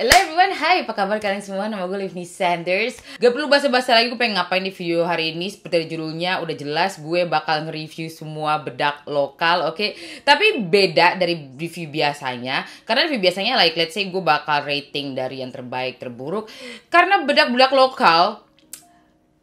Hello everyone, hai apa kabar kalian semua? Nama gue Livni Sanders Gak perlu bahasa-bahasa lagi gue pengen ngapain di video hari ini Seperti dari judulnya udah jelas gue bakal nge-review semua bedak lokal oke okay? Tapi beda dari review biasanya Karena review biasanya like let's say gue bakal rating dari yang terbaik, terburuk Karena bedak-bedak lokal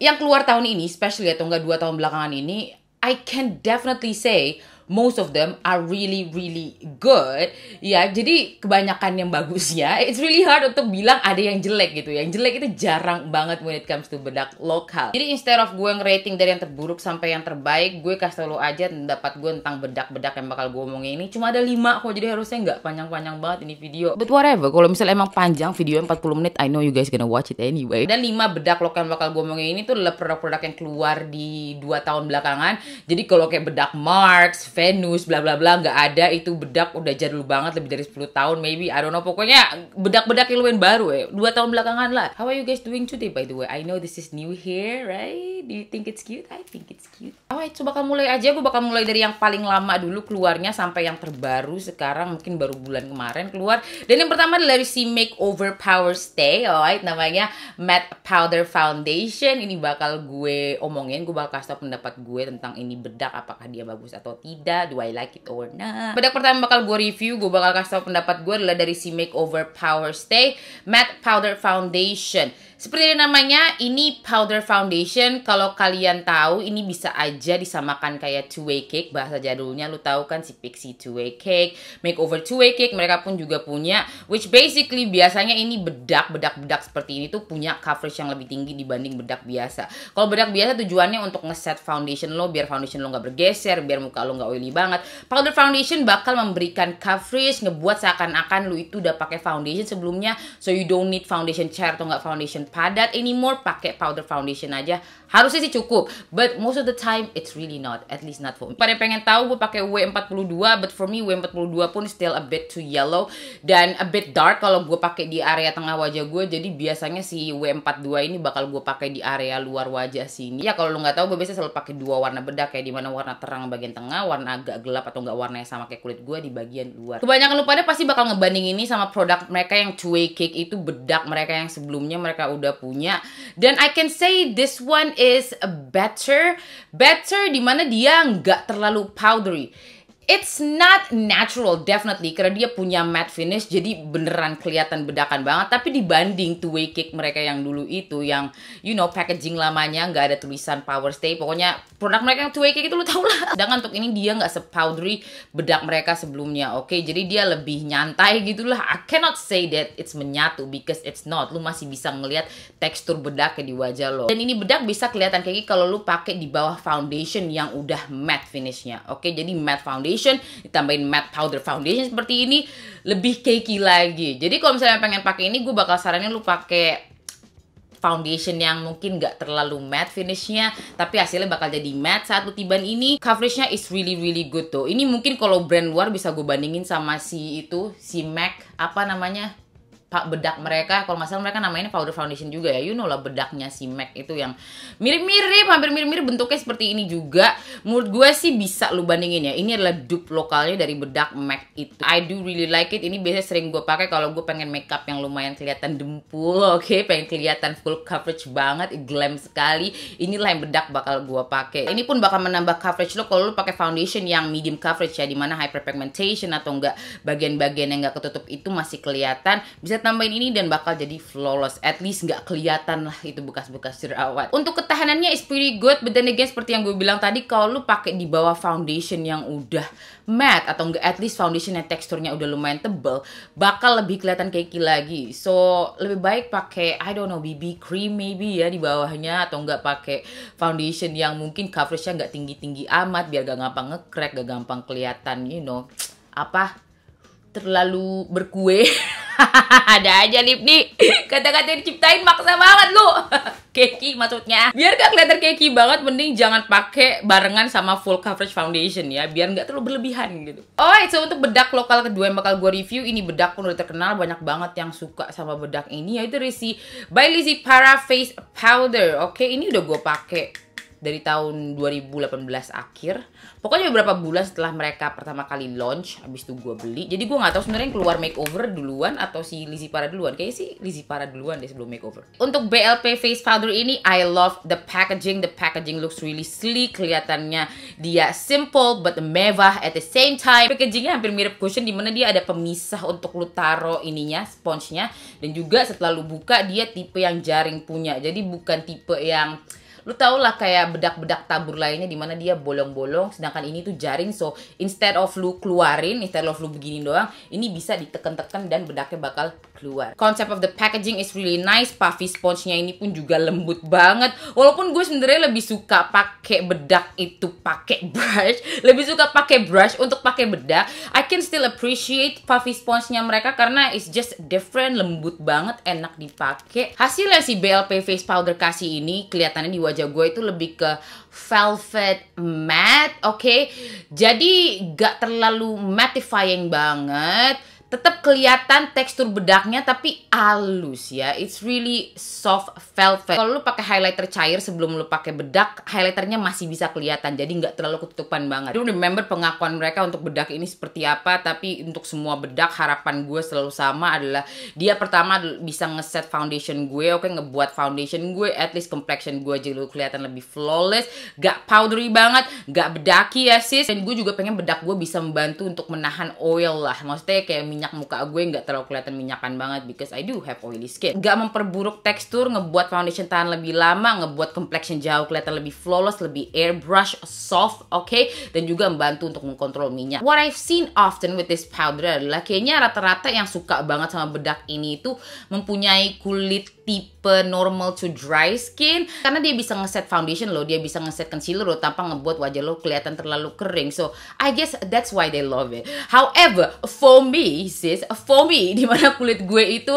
yang keluar tahun ini, especially atau enggak dua tahun belakangan ini I can definitely say most of them are really really good ya jadi kebanyakan yang bagus ya it's really hard untuk bilang ada yang jelek gitu yang jelek itu jarang banget when it comes to bedak lokal jadi instead of gue rating dari yang terburuk sampai yang terbaik gue kasih lo aja dapat gue tentang bedak-bedak yang bakal gue omongin ini cuma ada 5 kok jadi harusnya nggak panjang-panjang banget ini video but whatever kalau misalnya emang panjang video 40 menit I know you guys gonna watch it anyway dan 5 bedak lokal yang bakal gue omongin ini tuh adalah produk-produk yang keluar di 2 tahun belakangan jadi kalau kayak bedak Marks Venus bla bla bla nggak ada itu bedak udah jadul banget lebih dari 10 tahun maybe I don't know pokoknya bedak-bedak yang lumayan baru ya eh. dua tahun belakangan lah how are you guys doing today by the way I know this is new here right do you think it's cute I think it's cute alright coba bakal mulai aja gue bakal mulai dari yang paling lama dulu keluarnya sampai yang terbaru sekarang mungkin baru bulan kemarin keluar dan yang pertama adalah dari si Makeover Power Stay alright namanya Matte Powder Foundation ini bakal gue omongin gue bakal kasih tau pendapat gue tentang ini bedak apakah dia bagus atau tidak tidak do I like it or not Produk pertama bakal gue review gue bakal kasih tau pendapat gue adalah dari si makeover power stay matte powder foundation seperti namanya, ini powder foundation. Kalau kalian tahu, ini bisa aja disamakan kayak two-way cake. Bahasa jadulnya lu tahu kan si Pixie two-way cake, makeover two-way cake. Mereka pun juga punya, which basically biasanya ini bedak, bedak-bedak seperti ini tuh punya coverage yang lebih tinggi dibanding bedak biasa. Kalau bedak biasa tujuannya untuk ngeset foundation lo, biar foundation lo nggak bergeser, biar muka lo nggak oily banget. Powder foundation bakal memberikan coverage, ngebuat seakan-akan lu itu udah pakai foundation sebelumnya, so you don't need foundation chair atau nggak foundation padat anymore pakai powder foundation aja harusnya sih cukup but most of the time it's really not at least not for me pada yang pengen tahu gue pakai W42 but for me W42 pun still a bit too yellow dan a bit dark kalau gue pakai di area tengah wajah gue jadi biasanya si W42 ini bakal gue pakai di area luar wajah sini ya kalau lo nggak tahu gue biasanya selalu pakai dua warna bedak kayak dimana warna terang bagian tengah warna agak gelap atau nggak warnanya sama kayak kulit gue di bagian luar kebanyakan lo pada pasti bakal ngebanding ini sama produk mereka yang cuy cake itu bedak mereka yang sebelumnya mereka udah udah punya. Dan I can say this one is better, better dimana dia nggak terlalu powdery it's not natural definitely karena dia punya matte finish jadi beneran kelihatan bedakan banget tapi dibanding two way cake mereka yang dulu itu yang you know packaging lamanya nggak ada tulisan power stay pokoknya produk mereka yang two way cake itu lo tau lah sedangkan untuk ini dia nggak sepowdery bedak mereka sebelumnya oke okay? jadi dia lebih nyantai gitulah I cannot say that it's menyatu because it's not lu masih bisa ngelihat tekstur bedak di wajah lo dan ini bedak bisa kelihatan kayak kalau lu pakai di bawah foundation yang udah matte finishnya oke okay? jadi matte foundation foundation ditambahin matte powder foundation seperti ini lebih cakey lagi jadi kalau misalnya pengen pakai ini gue bakal saranin lu pakai foundation yang mungkin nggak terlalu matte finishnya tapi hasilnya bakal jadi matte saat lu tiban ini coveragenya is really really good tuh ini mungkin kalau brand luar bisa gue bandingin sama si itu si MAC apa namanya pak bedak mereka kalau nggak salah mereka namanya powder foundation juga ya you know lah bedaknya si Mac itu yang mirip-mirip hampir mirip-mirip bentuknya seperti ini juga menurut gue sih bisa lu bandingin ya ini adalah dupe lokalnya dari bedak Mac itu I do really like it ini biasanya sering gue pakai kalau gue pengen makeup yang lumayan kelihatan dempul oke okay? pengen kelihatan full coverage banget glam sekali inilah yang bedak bakal gue pakai ini pun bakal menambah coverage lo kalau lu pakai foundation yang medium coverage ya dimana hyperpigmentation atau enggak bagian-bagian yang enggak ketutup itu masih kelihatan bisa saya tambahin ini dan bakal jadi flawless. At least nggak kelihatan lah itu bekas-bekas jerawat. Untuk ketahanannya is pretty good, but then again seperti yang gue bilang tadi, kalau lu pakai di bawah foundation yang udah matte atau enggak at least foundation foundationnya teksturnya udah lumayan tebel, bakal lebih kelihatan cakey lagi. So lebih baik pakai I don't know BB cream maybe ya di bawahnya atau enggak pakai foundation yang mungkin coveragenya nggak tinggi-tinggi amat biar gak gampang ngekrek, gak gampang kelihatan you know apa terlalu berkue ada aja lip nih kata-kata yang diciptain maksa banget lu keki maksudnya biar gak kelihatan keki banget mending jangan pakai barengan sama full coverage foundation ya biar nggak terlalu berlebihan gitu oh so untuk bedak lokal kedua yang bakal gue review ini bedak pun udah terkenal banyak banget yang suka sama bedak ini yaitu Risi by Lizzy Para Face Powder oke ini udah gue pakai dari tahun 2018 akhir pokoknya beberapa bulan setelah mereka pertama kali launch habis itu gue beli jadi gue nggak tahu sebenarnya yang keluar makeover duluan atau si Lizzie Para duluan kayaknya sih Lizzie Para duluan deh sebelum makeover untuk BLP Face Powder ini I love the packaging the packaging looks really sleek kelihatannya dia simple but mewah at the same time packagingnya hampir mirip cushion dimana dia ada pemisah untuk lu taro ininya sponge-nya dan juga setelah lu buka dia tipe yang jaring punya jadi bukan tipe yang lu tau lah kayak bedak-bedak tabur lainnya dimana dia bolong-bolong sedangkan ini tuh jaring so instead of lu keluarin instead of lu begini doang ini bisa diteken-teken dan bedaknya bakal keluar. Konsep of the packaging is really nice. Puffy sponge-nya ini pun juga lembut banget. Walaupun gue sebenarnya lebih suka pakai bedak itu pakai brush, lebih suka pakai brush untuk pakai bedak. I can still appreciate puffy sponge-nya mereka karena it's just different, lembut banget, enak dipakai. Hasilnya si BLP face powder kasih ini kelihatannya di wajah gue itu lebih ke velvet matte, oke? Okay? Jadi gak terlalu mattifying banget tetap kelihatan tekstur bedaknya tapi halus ya. It's really soft velvet. Kalau lu pakai highlighter cair sebelum lu pakai bedak, highlighternya masih bisa kelihatan. Jadi nggak terlalu ketutupan banget. Do remember pengakuan mereka untuk bedak ini seperti apa, tapi untuk semua bedak harapan gue selalu sama adalah dia pertama bisa ngeset foundation gue, oke okay, ngebuat foundation gue, at least complexion gue jadi lu kelihatan lebih flawless, gak powdery banget, gak bedaki ya sis. Dan gue juga pengen bedak gue bisa membantu untuk menahan oil lah. Maksudnya kayak minyak muka gue nggak terlalu kelihatan minyakan banget because I do have oily skin nggak memperburuk tekstur ngebuat foundation tahan lebih lama ngebuat complexion jauh kelihatan lebih flawless lebih airbrush soft oke okay? dan juga membantu untuk mengkontrol minyak what I've seen often with this powder adalah kayaknya rata-rata yang suka banget sama bedak ini itu mempunyai kulit tipis tipe normal to dry skin karena dia bisa ngeset foundation loh dia bisa ngeset concealer loh tanpa ngebuat wajah lo kelihatan terlalu kering. So I guess that's why they love it. However, for me sis, for me dimana kulit gue itu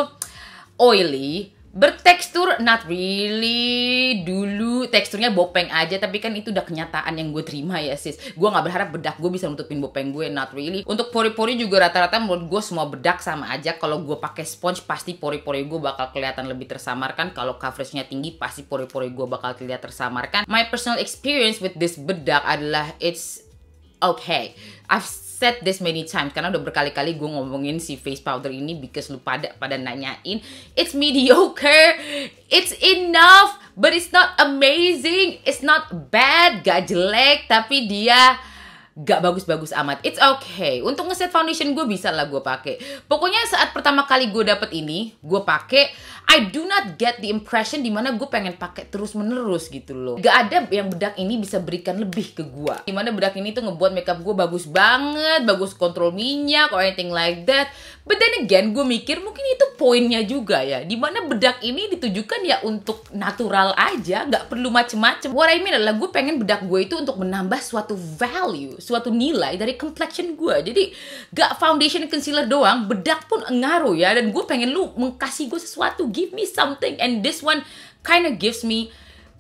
oily bertekstur not really dulu teksturnya bopeng aja tapi kan itu udah kenyataan yang gue terima ya sis gue nggak berharap bedak gue bisa nutupin bopeng gue not really untuk pori-pori juga rata-rata menurut gue semua bedak sama aja kalau gue pakai sponge pasti pori-pori gue bakal kelihatan lebih tersamarkan kalau coveragenya tinggi pasti pori-pori gue bakal kelihatan tersamarkan my personal experience with this bedak adalah it's okay I've said this many times karena udah berkali-kali gue ngomongin si face powder ini because lu pada pada nanyain it's mediocre it's enough but it's not amazing it's not bad gak jelek tapi dia gak bagus-bagus amat. It's okay. Untuk ngeset foundation gue bisa lah gue pakai. Pokoknya saat pertama kali gue dapet ini, gue pakai. I do not get the impression dimana gue pengen pakai terus menerus gitu loh. Gak ada yang bedak ini bisa berikan lebih ke gue. Dimana bedak ini tuh ngebuat makeup gue bagus banget, bagus kontrol minyak or anything like that. But then again, gue mikir mungkin itu poinnya juga ya. Dimana bedak ini ditujukan ya untuk natural aja, nggak perlu macem-macem. What I mean adalah gue pengen bedak gue itu untuk menambah suatu value, suatu nilai dari complexion gue. Jadi gak foundation concealer doang, bedak pun ngaruh ya. Dan gue pengen lu mengkasih gue sesuatu, give me something. And this one kind of gives me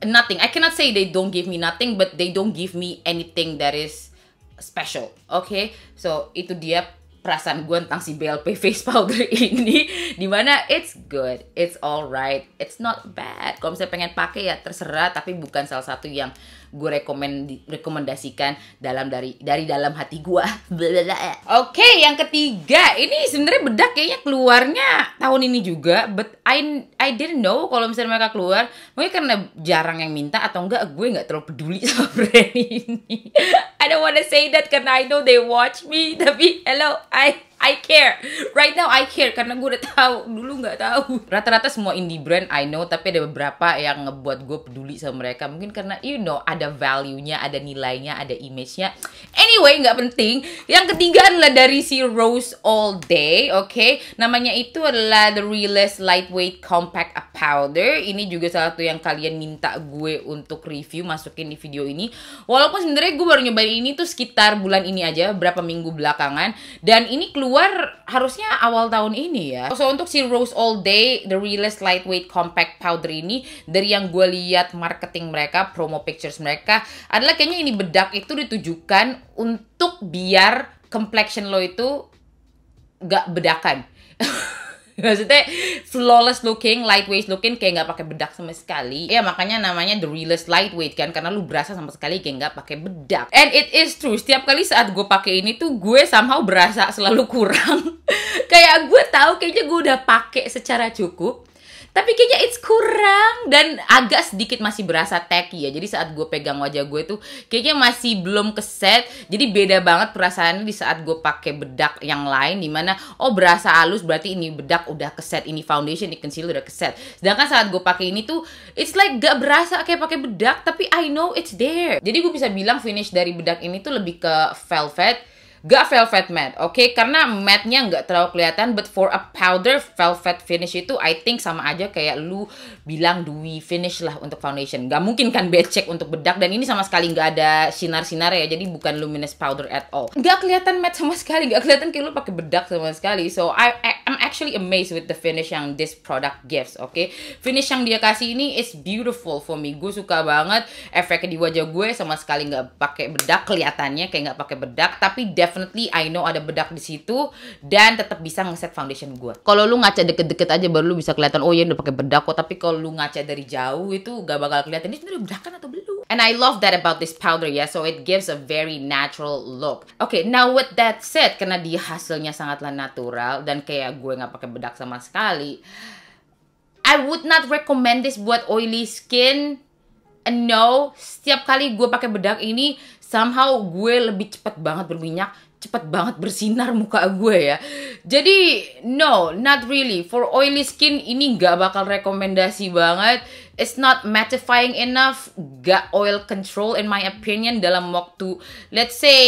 nothing. I cannot say they don't give me nothing, but they don't give me anything that is special. Okay, so itu dia perasaan gue tentang si BLP face powder ini dimana it's good, it's alright, it's not bad. Kalau misalnya pengen pakai ya terserah tapi bukan salah satu yang gue rekomend rekomendasikan dalam dari dari dalam hati gue oke okay, yang ketiga ini sebenarnya bedak kayaknya keluarnya tahun ini juga but I I didn't know kalau misalnya mereka keluar mungkin karena jarang yang minta atau enggak gue nggak terlalu peduli sama brand ini I don't wanna say that karena I know they watch me tapi hello I I care right now I care karena gue udah tahu dulu nggak tahu rata-rata semua indie brand I know tapi ada beberapa yang ngebuat gue peduli sama mereka mungkin karena you know ada value-nya ada nilainya ada image-nya anyway nggak penting yang ketiga adalah dari si Rose All Day oke okay? namanya itu adalah the realest lightweight compact powder ini juga salah satu yang kalian minta gue untuk review masukin di video ini walaupun sebenarnya gue baru nyobain ini tuh sekitar bulan ini aja berapa minggu belakangan dan ini keluar keluar harusnya awal tahun ini ya. So untuk si Rose All Day The Realist Lightweight Compact Powder ini dari yang gue lihat marketing mereka, promo pictures mereka adalah kayaknya ini bedak itu ditujukan untuk biar complexion lo itu gak bedakan. maksudnya flawless looking, lightweight looking kayak nggak pakai bedak sama sekali. Ya makanya namanya the realest lightweight kan karena lu berasa sama sekali kayak nggak pakai bedak. And it is true. Setiap kali saat gue pakai ini tuh gue somehow berasa selalu kurang. kayak gue tahu kayaknya gue udah pakai secara cukup, tapi kayaknya it's kurang dan agak sedikit masih berasa tacky ya jadi saat gue pegang wajah gue tuh kayaknya masih belum keset jadi beda banget perasaannya di saat gue pakai bedak yang lain dimana oh berasa halus berarti ini bedak udah keset ini foundation ini concealer udah keset sedangkan saat gue pakai ini tuh it's like gak berasa kayak pakai bedak tapi I know it's there jadi gue bisa bilang finish dari bedak ini tuh lebih ke velvet Gak velvet matte, oke? Okay? Karena matte-nya gak terlalu kelihatan, but for a powder velvet finish itu I think sama aja kayak lu bilang dewy finish lah untuk foundation. Gak mungkin kan becek untuk bedak dan ini sama sekali gak ada sinar-sinar ya, jadi bukan luminous powder at all. Gak kelihatan matte sama sekali, gak kelihatan kayak lu pakai bedak sama sekali. So I, I I'm actually amazed with the finish yang this product gives, oke? Okay? Finish yang dia kasih ini is beautiful for me. Gue suka banget efeknya di wajah gue sama sekali nggak pakai bedak kelihatannya kayak nggak pakai bedak, tapi definitely I know ada bedak di situ dan tetap bisa ngeset foundation gue. Kalau lu ngaca deket-deket aja baru lu bisa kelihatan oh ya udah pakai bedak kok, tapi kalau lu ngaca dari jauh itu gak bakal kelihatan ini sebenarnya bedakan atau belum. And I love that about this powder, yeah. So it gives a very natural look. Okay, now with that said, karena dia hasilnya sangatlah natural dan kayak gue nggak pakai bedak sama sekali, I would not recommend this buat oily skin. No, setiap kali gue pakai bedak ini, somehow gue lebih cepat banget berminyak, cepat banget bersinar muka gue ya. Jadi no, not really. For oily skin ini nggak bakal rekomendasi banget it's not mattifying enough, gak oil control in my opinion dalam waktu let's say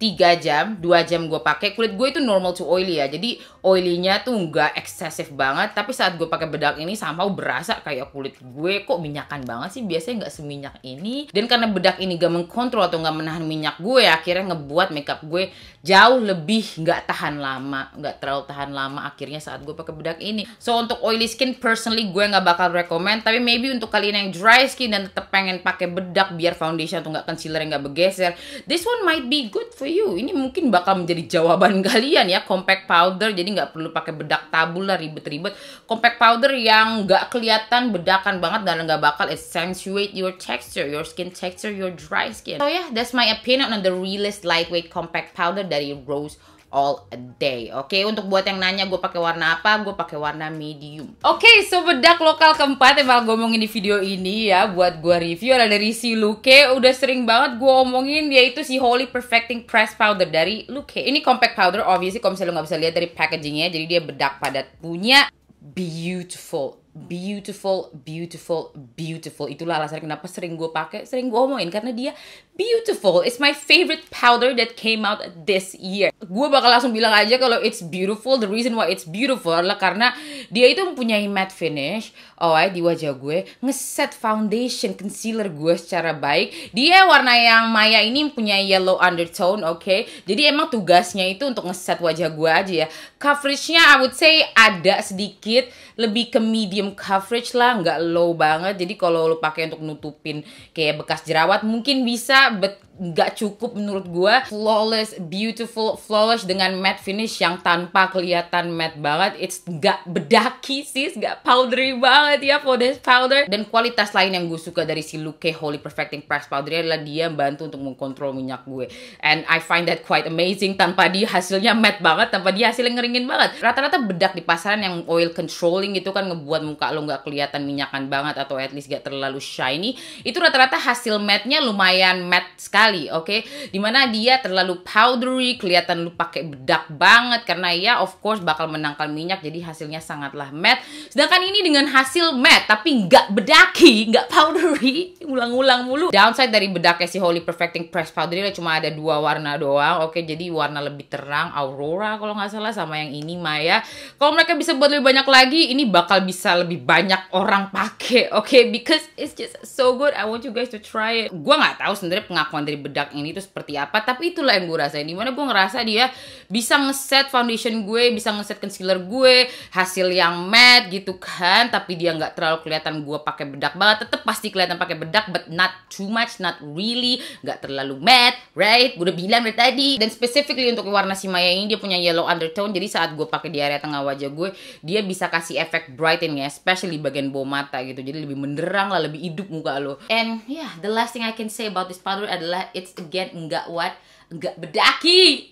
3 jam, 2 jam gue pakai kulit gue itu normal to oily ya. Jadi Oilynya tuh nggak eksesif banget tapi saat gue pakai bedak ini sampai berasa kayak kulit gue kok minyakan banget sih biasanya nggak seminyak ini dan karena bedak ini gak mengkontrol atau nggak menahan minyak gue akhirnya ngebuat makeup gue jauh lebih nggak tahan lama nggak terlalu tahan lama akhirnya saat gue pakai bedak ini so untuk oily skin personally gue nggak bakal recommend tapi maybe untuk kalian yang dry skin dan tetap pengen pakai bedak biar foundation atau nggak concealer nggak bergeser this one might be good for you ini mungkin bakal menjadi jawaban kalian ya compact powder jadi jadi nggak perlu pakai bedak tabul lah ribet-ribet compact powder yang nggak kelihatan bedakan banget dan nggak bakal accentuate your texture your skin texture your dry skin so yeah that's my opinion on the realest lightweight compact powder dari Rose all day. Oke, okay? untuk buat yang nanya gue pakai warna apa, gue pakai warna medium. Oke, okay, so bedak lokal keempat yang bakal gue omongin di video ini ya buat gue review ada dari si Luke. Udah sering banget gue omongin yaitu si Holy Perfecting Press Powder dari Luke. Ini compact powder, obviously kalau misalnya lo nggak bisa lihat dari packagingnya, jadi dia bedak padat punya beautiful beautiful, beautiful, beautiful. Itulah alasan kenapa sering gue pakai, sering gue omongin karena dia beautiful. It's my favorite powder that came out this year. Gue bakal langsung bilang aja kalau it's beautiful. The reason why it's beautiful adalah karena dia itu mempunyai matte finish, alright di wajah gue, ngeset foundation, concealer gue secara baik. Dia warna yang maya ini mempunyai yellow undertone, oke. Okay? Jadi emang tugasnya itu untuk ngeset wajah gue aja ya. Coveragenya I would say ada sedikit lebih ke medium medium coverage lah nggak low banget jadi kalau lo pakai untuk nutupin kayak bekas jerawat mungkin bisa but nggak cukup menurut gue flawless beautiful flawless dengan matte finish yang tanpa kelihatan matte banget it's nggak bedaki sih nggak powdery banget ya foundation powder dan kualitas lain yang gue suka dari si Luke Holy Perfecting Press Powder adalah dia bantu untuk mengkontrol minyak gue and I find that quite amazing tanpa dia hasilnya matte banget tanpa dia hasilnya ngeringin banget rata-rata bedak di pasaran yang oil controlling itu kan ngebuat muka lo nggak kelihatan minyakan banget atau at least nggak terlalu shiny itu rata-rata hasil matte-nya lumayan matte sekali sekali, oke? Okay? Dimana dia terlalu powdery, kelihatan lu pakai bedak banget karena ya of course bakal menangkal minyak, jadi hasilnya sangatlah matte. Sedangkan ini dengan hasil matte tapi nggak bedaki, nggak powdery, ulang-ulang mulu. Downside dari bedaknya si Holy Perfecting Press Powder ini cuma ada dua warna doang, oke? Okay? Jadi warna lebih terang, Aurora kalau nggak salah sama yang ini Maya. Kalau mereka bisa buat lebih banyak lagi, ini bakal bisa lebih banyak orang pakai, oke? Okay? Because it's just so good. I want you guys to try it. Gua nggak tahu sebenarnya pengakuan dari bedak ini tuh seperti apa tapi itulah yang gue rasain dimana gue ngerasa dia bisa ngeset foundation gue bisa ngeset concealer gue hasil yang matte gitu kan tapi dia nggak terlalu kelihatan gue pakai bedak banget tetap pasti kelihatan pakai bedak but not too much not really nggak terlalu matte right gue udah bilang dari tadi dan specifically untuk warna si Maya ini dia punya yellow undertone jadi saat gue pakai di area tengah wajah gue dia bisa kasih efek brighten ya especially bagian bawah mata gitu jadi lebih menderang lah lebih hidup muka lo and yeah the last thing I can say about this powder adalah adalah it's again enggak what enggak bedaki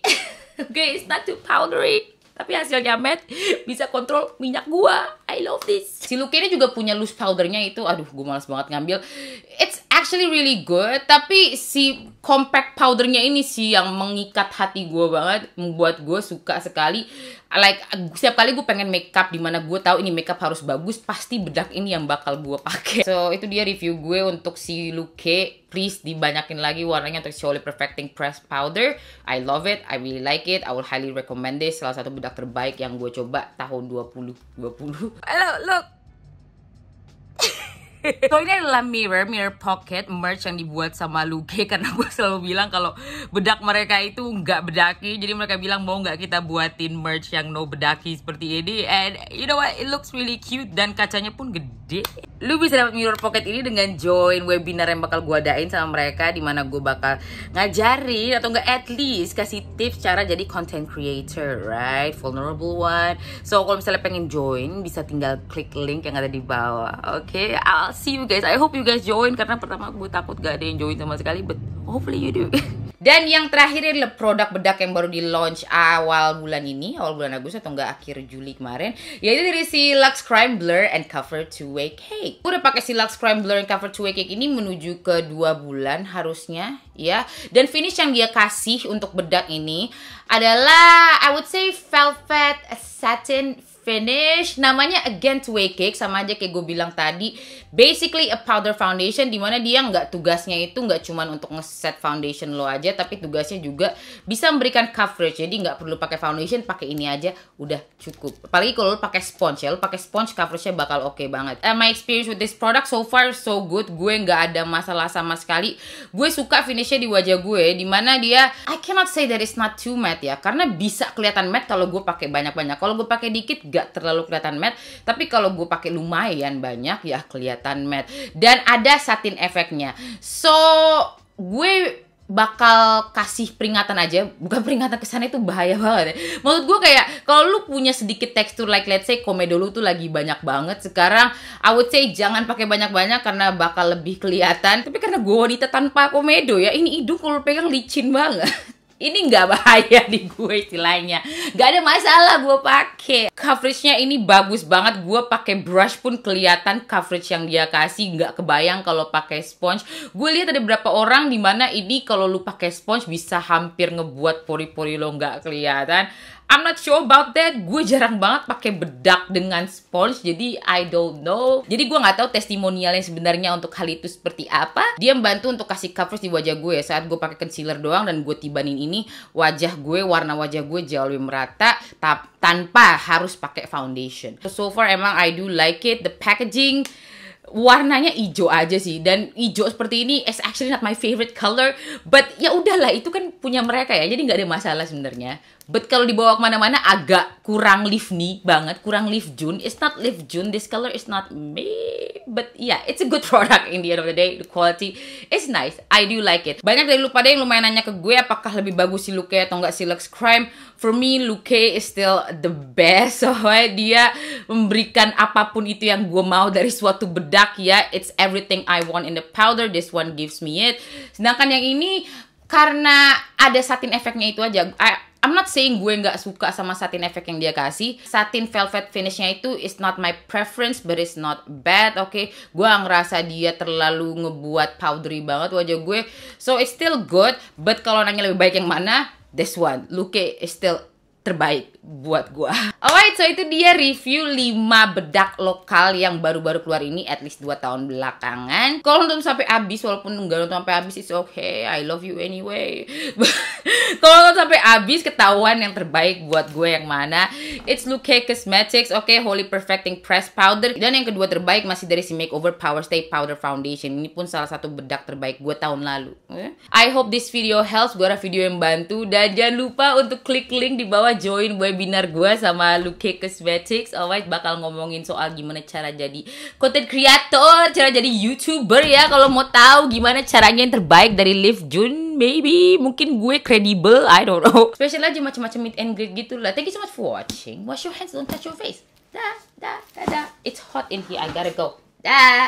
oke okay, it's not too powdery tapi hasilnya met bisa kontrol minyak gua I love this. Si Luke ini juga punya loose powdernya itu, aduh gue males banget ngambil. It's actually really good, tapi si compact powdernya ini sih yang mengikat hati gue banget, membuat gue suka sekali. Like setiap kali gue pengen makeup dimana gue tahu ini makeup harus bagus, pasti bedak ini yang bakal gue pakai. So itu dia review gue untuk si Luke. Please dibanyakin lagi warnanya untuk Sholly Perfecting Press Powder. I love it, I really like it, I will highly recommend this. Salah satu bedak terbaik yang gue coba tahun 2020. Hello, look. so ini adalah mirror, mirror pocket merch yang dibuat sama Luke karena gue selalu bilang kalau bedak mereka itu nggak bedaki, jadi mereka bilang mau nggak kita buatin merch yang no bedaki seperti ini. And you know what, it looks really cute dan kacanya pun gede. Lu bisa dapat mirror pocket ini dengan join webinar yang bakal gue adain sama mereka, dimana gue bakal ngajarin atau nggak at least kasih tips cara jadi content creator, right? Vulnerable one. So kalau misalnya pengen join bisa tinggal klik link yang ada di bawah. Oke, okay? I'll see you guys. I hope you guys join karena pertama gue takut gak ada yang join sama sekali, but hopefully you do. Dan yang terakhir adalah produk bedak yang baru di launch awal bulan ini, awal bulan Agustus atau enggak akhir Juli kemarin, yaitu dari si Lux Crime Blur and Cover 2-Way Cake. udah pakai si Lux Crime Blur and Cover 2-Way Cake ini menuju ke 2 bulan harusnya, ya. Dan finish yang dia kasih untuk bedak ini adalah I would say velvet satin finish namanya again way cake sama aja kayak gue bilang tadi basically a powder foundation dimana dia nggak tugasnya itu nggak cuman untuk ngeset foundation lo aja tapi tugasnya juga bisa memberikan coverage jadi nggak perlu pakai foundation pakai ini aja udah cukup apalagi kalau lo pakai sponge ya lo pakai sponge coveragenya bakal oke okay banget And eh, my experience with this product so far so good gue nggak ada masalah sama sekali gue suka finishnya di wajah gue dimana dia I cannot say that it's not too matte ya karena bisa kelihatan matte kalau gue pakai banyak-banyak kalau gue pakai dikit nggak terlalu kelihatan matte tapi kalau gue pakai lumayan banyak ya kelihatan matte dan ada satin efeknya so gue bakal kasih peringatan aja bukan peringatan kesana itu bahaya banget ya. maksud gue kayak kalau lu punya sedikit tekstur like let's say komedo lu tuh lagi banyak banget sekarang I would say jangan pakai banyak-banyak karena bakal lebih kelihatan tapi karena gue wanita tanpa komedo ya ini hidung kalau pegang licin banget ini nggak bahaya di gue istilahnya nggak ada masalah gue pakai coveragenya ini bagus banget gue pakai brush pun kelihatan coverage yang dia kasih nggak kebayang kalau pakai sponge gue lihat ada beberapa orang dimana ini kalau lu pakai sponge bisa hampir ngebuat pori-pori lo nggak kelihatan I'm not sure about that. Gue jarang banget pakai bedak dengan sponge, jadi I don't know. Jadi gue nggak tahu testimonialnya sebenarnya untuk hal itu seperti apa. Dia membantu untuk kasih coverage di wajah gue saat gue pakai concealer doang dan gue tibanin ini wajah gue warna wajah gue jauh lebih merata tanpa harus pakai foundation. So, so far emang I do like it. The packaging warnanya hijau aja sih dan hijau seperti ini is actually not my favorite color but ya udahlah itu kan punya mereka ya jadi nggak ada masalah sebenarnya But kalau dibawa kemana-mana agak kurang lift nih banget, kurang lift June. It's not lift June. This color is not me. But yeah, it's a good product in the end of the day. The quality is nice. I do like it. Banyak dari lu pada yang lumayan nanya ke gue apakah lebih bagus si Luke atau enggak si Lux Crime. For me, Luke is still the best. So, eh, dia memberikan apapun itu yang gue mau dari suatu bedak ya. It's everything I want in the powder. This one gives me it. Sedangkan yang ini karena ada satin efeknya itu aja. I, I'm not saying gue nggak suka sama satin efek yang dia kasih. Satin velvet finishnya itu is not my preference, but it's not bad, oke? Okay? Gue ngerasa dia terlalu ngebuat powdery banget wajah gue. So it's still good, but kalau nanya lebih baik yang mana, this one. Luke it's still terbaik buat gua. Alright, so itu dia review 5 bedak lokal yang baru-baru keluar ini at least 2 tahun belakangan. Kalau nonton sampai habis walaupun enggak nonton sampai habis it's okay. I love you anyway. Kalau nonton sampai habis ketahuan yang terbaik buat gue yang mana. It's Luke Cosmetics, oke okay, Holy Perfecting Press Powder dan yang kedua terbaik masih dari si Makeover Power Stay Powder Foundation. Ini pun salah satu bedak terbaik gue tahun lalu. Eh? I hope this video helps. Gue ada video yang bantu dan jangan lupa untuk klik link di bawah join webinar gue sama Luke Cosmetics alright bakal ngomongin soal gimana cara jadi content creator cara jadi youtuber ya kalau mau tahu gimana caranya yang terbaik dari Live Jun maybe mungkin gue kredibel. I don't know special aja macam-macam meet and greet gitu lah thank you so much for watching wash your hands don't touch your face da da da da it's hot in here I gotta go da